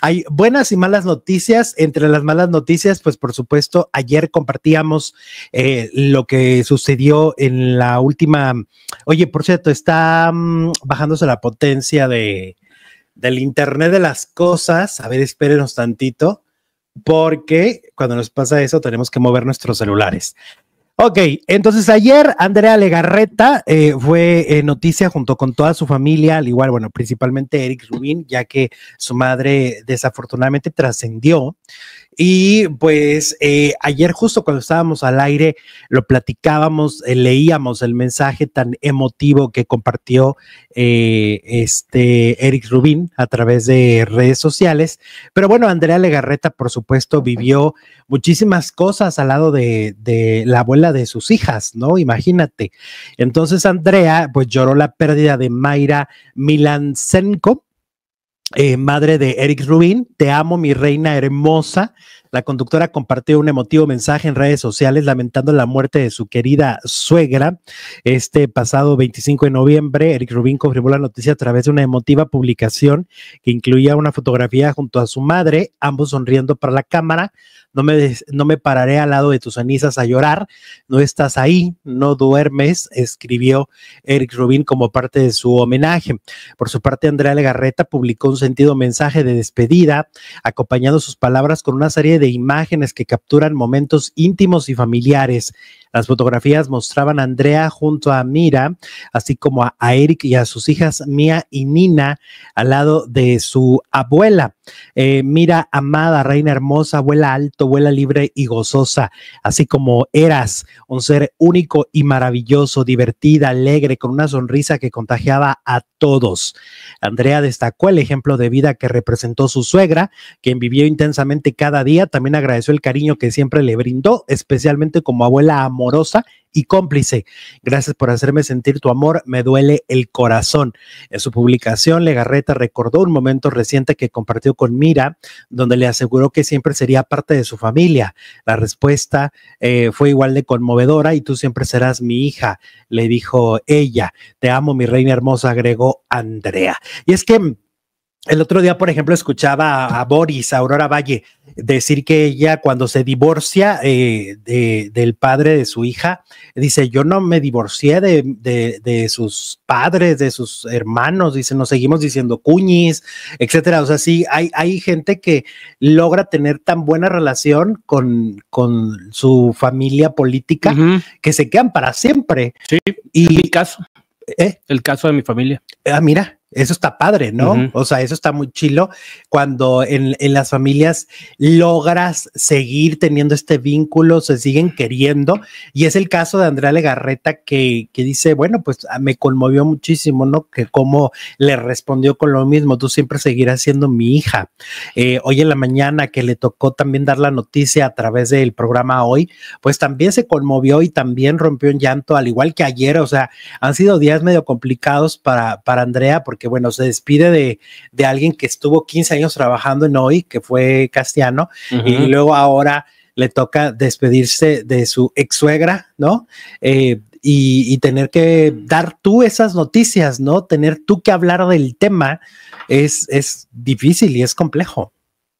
Hay buenas y malas noticias. Entre las malas noticias, pues por supuesto, ayer compartíamos eh, lo que sucedió en la última. Oye, por cierto, está mm, bajándose la potencia de, del Internet de las Cosas. A ver, espérenos tantito porque cuando nos pasa eso tenemos que mover nuestros celulares. Ok, entonces ayer Andrea Legarreta eh, fue eh, noticia junto con toda su familia, al igual, bueno, principalmente Eric Rubin, ya que su madre desafortunadamente trascendió. Y pues eh, ayer justo cuando estábamos al aire, lo platicábamos, eh, leíamos el mensaje tan emotivo que compartió eh, este Eric Rubín a través de redes sociales. Pero bueno, Andrea Legarreta, por supuesto, vivió muchísimas cosas al lado de, de la abuela de sus hijas, ¿no? Imagínate. Entonces Andrea pues lloró la pérdida de Mayra Milansenko eh, madre de Eric Rubin. Te amo, mi reina hermosa. La conductora compartió un emotivo mensaje en redes sociales lamentando la muerte de su querida suegra. Este pasado 25 de noviembre, Eric Rubín confirmó la noticia a través de una emotiva publicación que incluía una fotografía junto a su madre, ambos sonriendo para la cámara. No me, no me pararé al lado de tus cenizas a llorar. No estás ahí, no duermes, escribió Eric Rubín como parte de su homenaje. Por su parte, Andrea Legarreta publicó un sentido mensaje de despedida, acompañando sus palabras con una serie de imágenes que capturan momentos íntimos y familiares. Las fotografías mostraban a Andrea junto a Mira, así como a, Eric y a sus hijas Mia y Nina, al lado de su abuela. Eh, Mira, amada, reina hermosa, abuela alto, abuela libre y gozosa, así como eras un ser único y maravilloso, divertida, alegre, con una sonrisa que contagiaba a todos. Andrea destacó el ejemplo de vida que representó su suegra, quien vivió intensamente cada día también agradeció el cariño que siempre le brindó, especialmente como abuela amorosa y cómplice. Gracias por hacerme sentir tu amor, me duele el corazón. En su publicación, Legarreta recordó un momento reciente que compartió con Mira, donde le aseguró que siempre sería parte de su familia. La respuesta eh, fue igual de conmovedora y tú siempre serás mi hija, le dijo ella. Te amo, mi reina hermosa, agregó Andrea. Y es que el otro día, por ejemplo, escuchaba a, Boris, Aurora Valle, decir que ella cuando se divorcia eh, de, del padre de su hija, dice, yo no me divorcié de, sus padres, de sus hermanos, dice, nos seguimos diciendo cuñis, etcétera. O sea, sí, hay, hay gente que logra tener tan buena relación con, con su familia política que se quedan para siempre. Sí, y, el caso. ¿Eh? El caso de mi familia. Ah, mira. Eso está padre, ¿no? O sea, eso está muy chilo cuando en, las familias logras seguir teniendo este vínculo, se siguen queriendo. Y es el caso de Andrea Legarreta que, que dice, bueno, pues ah, me conmovió muchísimo, ¿no? Que cómo le respondió con lo mismo, tú siempre seguirás siendo mi hija. Eh, hoy en la mañana que le tocó también dar la noticia a través del programa hoy, pues también se conmovió y también rompió un llanto, al igual que ayer. O sea, han sido días medio complicados para, para Andrea porque que bueno, se despide de, alguien que estuvo 15 años trabajando en hoy, que fue Castiano, y luego ahora le toca despedirse de su ex suegra, ¿no? Eh, y, tener que dar tú esas noticias, ¿no? Tener tú que hablar del tema es, es difícil y es complejo.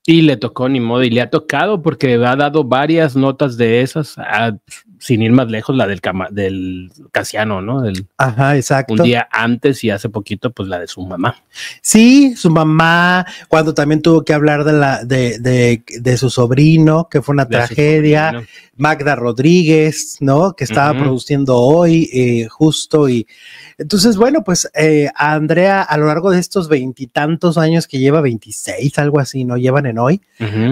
Y le tocó ni modo, y le ha tocado porque ha dado varias notas de esas. A, sin ir más lejos, la del, cama, del Casiano, ¿no? Ajá, exacto. Un día antes y hace poquito, pues la de su mamá. Sí, su mamá, cuando también tuvo que hablar de, la, de, de, su sobrino, que fue una tragedia. Magda Rodríguez, ¿no? Que estaba produciendo hoy, eh, justo. Y entonces, bueno, pues eh, a Andrea, a lo largo de estos veintitantos años que lleva, veintiséis... algo así, ¿no? Llevan en hoy,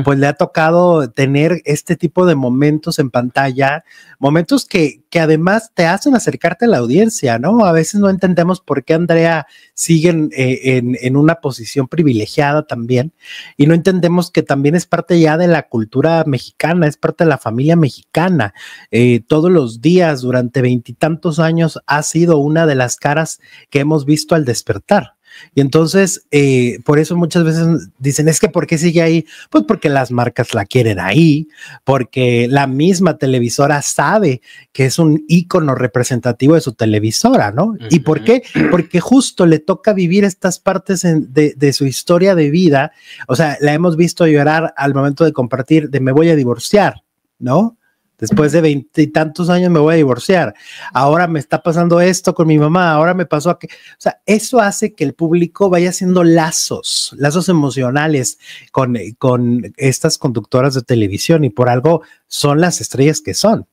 pues le ha tocado tener este tipo de momentos en pantalla momentos que, que además te hacen acercarte a la audiencia, ¿no? A veces no entendemos por qué Andrea sigue eh, en, una posición privilegiada también y no entendemos que también es parte ya de la cultura mexicana, es parte de la familia mexicana. Eh, todos los días durante veintitantos años ha sido una de las caras que hemos visto al despertar. Y entonces, eh, por eso muchas veces dicen, es que ¿por qué sigue ahí? Pues porque las marcas la quieren ahí, porque la misma televisora sabe que es un ícono representativo de su televisora, ¿no? ¿Y por qué? Porque justo le toca vivir estas partes de, de, su historia de vida. O sea, la hemos visto llorar al momento de compartir de me voy a divorciar, ¿no? después de veintitantos años me voy a divorciar, ahora me está pasando esto con mi mamá, ahora me pasó a que, O sea, eso hace que el público vaya haciendo lazos, lazos emocionales con, con estas conductoras de televisión y por algo son las estrellas que son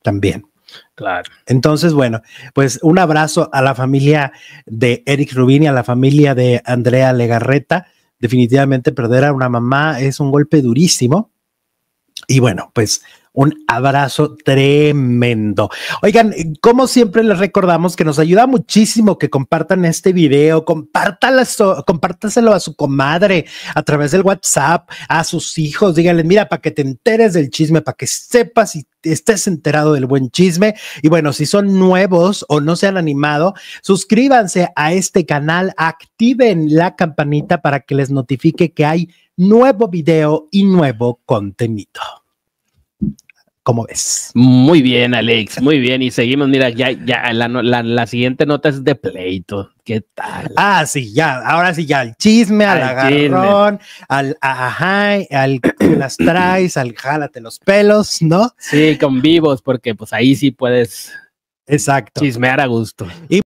también. Claro. Entonces, bueno, pues un abrazo a la familia de Eric Rubini, y a la familia de Andrea Legarreta. Definitivamente perder a una mamá es un golpe durísimo. Y bueno, pues un abrazo tremendo. Oigan, como siempre les recordamos que nos ayuda muchísimo que compartan este video, compártaselo a su comadre a través del WhatsApp, a sus hijos, díganle, mira, para que te enteres del chisme, para que sepas y estés enterado del buen chisme. Y bueno, si son nuevos o no se han animado, suscríbanse a este canal, activen la campanita para que les notifique que hay nuevo video y nuevo contenido. ¿Cómo ves? Muy bien, Alex, muy bien. Y seguimos, mira, ya, ya, la, la, siguiente nota es de pleito. ¿Qué tal? Ah, sí, ya, ahora sí, ya, al chisme, al, agarrón, al ajá, al las traes, al jálate los pelos, ¿no? Sí, con vivos, porque pues ahí sí puedes Exacto. chismear a gusto.